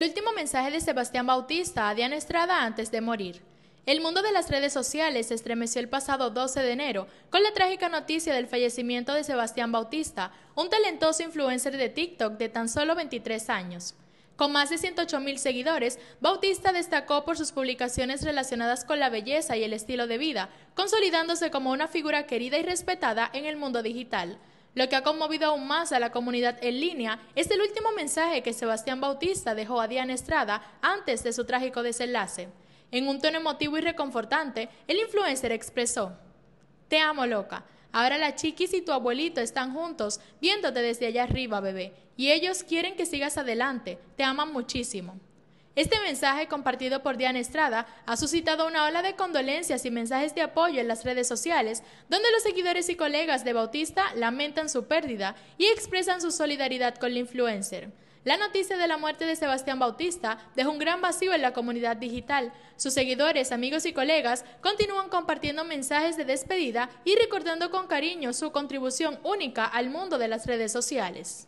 El último mensaje de Sebastián Bautista a Diana Estrada antes de morir. El mundo de las redes sociales se estremeció el pasado 12 de enero con la trágica noticia del fallecimiento de Sebastián Bautista, un talentoso influencer de TikTok de tan solo 23 años. Con más de 108 mil seguidores, Bautista destacó por sus publicaciones relacionadas con la belleza y el estilo de vida, consolidándose como una figura querida y respetada en el mundo digital. Lo que ha conmovido aún más a la comunidad en línea es el último mensaje que Sebastián Bautista dejó a Diana Estrada antes de su trágico desenlace. En un tono emotivo y reconfortante, el influencer expresó, Te amo loca, ahora la chiquis y tu abuelito están juntos viéndote desde allá arriba, bebé, y ellos quieren que sigas adelante, te aman muchísimo. Este mensaje compartido por Diane Estrada ha suscitado una ola de condolencias y mensajes de apoyo en las redes sociales, donde los seguidores y colegas de Bautista lamentan su pérdida y expresan su solidaridad con la influencer. La noticia de la muerte de Sebastián Bautista dejó un gran vacío en la comunidad digital. Sus seguidores, amigos y colegas continúan compartiendo mensajes de despedida y recordando con cariño su contribución única al mundo de las redes sociales.